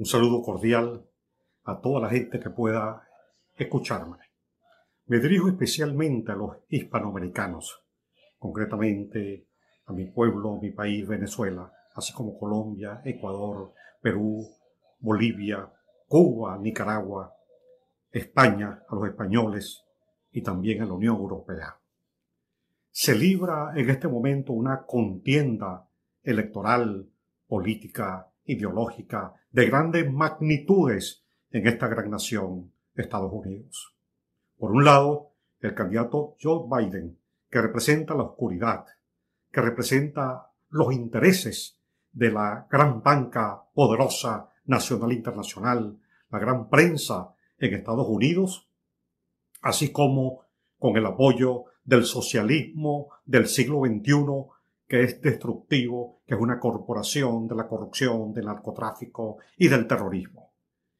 un saludo cordial a toda la gente que pueda escucharme. Me dirijo especialmente a los hispanoamericanos, concretamente a mi pueblo, mi país, Venezuela, así como Colombia, Ecuador, Perú, Bolivia, Cuba, Nicaragua, España, a los españoles y también a la Unión Europea. Se libra en este momento una contienda electoral, política ideológica de grandes magnitudes en esta gran nación, Estados Unidos. Por un lado, el candidato Joe Biden, que representa la oscuridad, que representa los intereses de la gran banca poderosa nacional e internacional, la gran prensa en Estados Unidos, así como con el apoyo del socialismo del siglo XXI que es destructivo, que es una corporación de la corrupción, del narcotráfico y del terrorismo.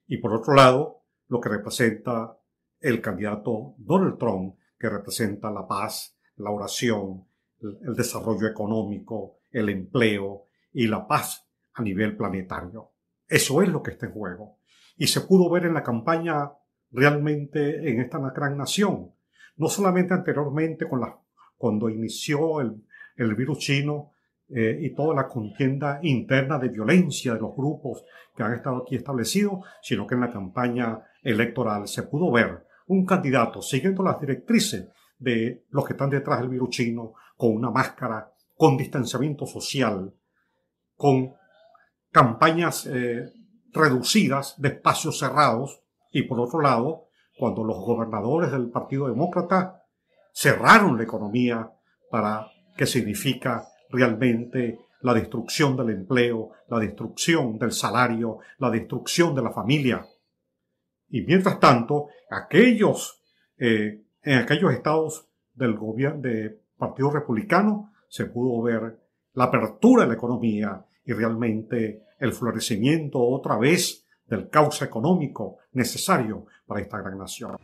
Y por otro lado, lo que representa el candidato Donald Trump, que representa la paz, la oración, el desarrollo económico, el empleo y la paz a nivel planetario. Eso es lo que está en juego. Y se pudo ver en la campaña realmente en esta gran nación, no solamente anteriormente con la, cuando inició el, el virus chino eh, y toda la contienda interna de violencia de los grupos que han estado aquí establecidos, sino que en la campaña electoral se pudo ver un candidato siguiendo las directrices de los que están detrás del virus chino, con una máscara, con distanciamiento social, con campañas eh, reducidas de espacios cerrados, y por otro lado, cuando los gobernadores del Partido Demócrata cerraron la economía para que significa realmente la destrucción del empleo, la destrucción del salario, la destrucción de la familia. Y mientras tanto, aquellos, eh, en aquellos estados del de Partido Republicano, se pudo ver la apertura de la economía y realmente el florecimiento otra vez del cauce económico necesario para esta gran nación.